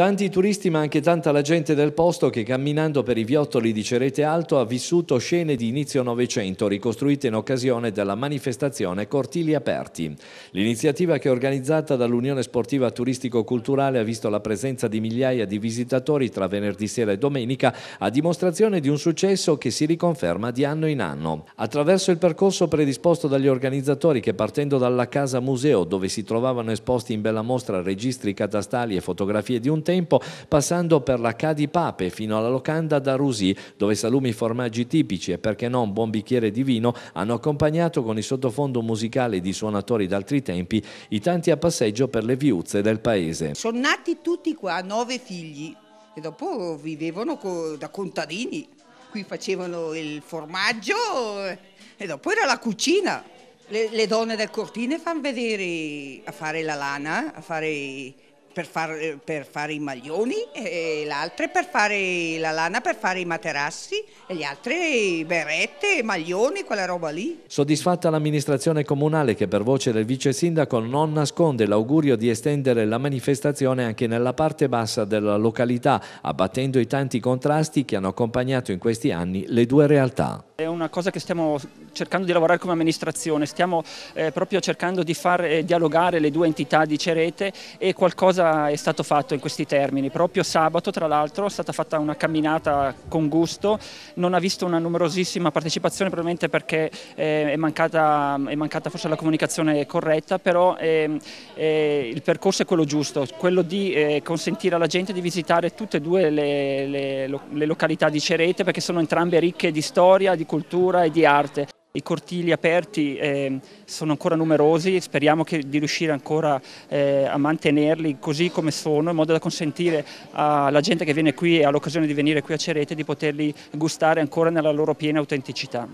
Tanti turisti ma anche tanta la gente del posto che camminando per i viottoli di Cerete Alto ha vissuto scene di inizio Novecento ricostruite in occasione della manifestazione Cortili Aperti. L'iniziativa che è organizzata dall'Unione Sportiva Turistico-Culturale ha visto la presenza di migliaia di visitatori tra venerdì sera e domenica a dimostrazione di un successo che si riconferma di anno in anno. Attraverso il percorso predisposto dagli organizzatori che partendo dalla Casa Museo dove si trovavano esposti in bella mostra registri catastali e fotografie di un tempo tempo passando per la Cadi Pape fino alla locanda da Rusì, dove salumi, formaggi tipici e perché no un buon bicchiere di vino hanno accompagnato con il sottofondo musicale di suonatori d'altri tempi i tanti a passeggio per le viuzze del paese. Sono nati tutti qua, nove figli, e dopo vivevano da contadini. Qui facevano il formaggio e dopo era la cucina. Le, le donne del cortile fanno vedere a fare la lana, a fare per, far, eh, per fare i maglioni e le per fare la lana per fare i materassi e le altre berette, maglioni, quella roba lì. Soddisfatta l'amministrazione comunale che per voce del vice sindaco non nasconde l'augurio di estendere la manifestazione anche nella parte bassa della località, abbattendo i tanti contrasti che hanno accompagnato in questi anni le due realtà. È una cosa che stiamo cercando di lavorare come amministrazione, stiamo eh, proprio cercando di far eh, dialogare le due entità di Cerete e qualcosa è stato fatto in questi termini. Proprio sabato tra l'altro è stata fatta una camminata con gusto, non ha visto una numerosissima partecipazione probabilmente perché eh, è, mancata, è, mancata, forse la comunicazione corretta, però ehm, eh, il percorso è quello giusto, quello di eh, consentire alla gente di visitare tutte e due le, le, le località di Cerete perché sono entrambe ricche di storia, di cultura e di arte. I cortili aperti eh, sono ancora numerosi, speriamo che, di riuscire ancora eh, a mantenerli così come sono, in modo da consentire alla gente che viene qui e ha l'occasione di venire qui a Cerete di poterli gustare ancora nella loro piena autenticità.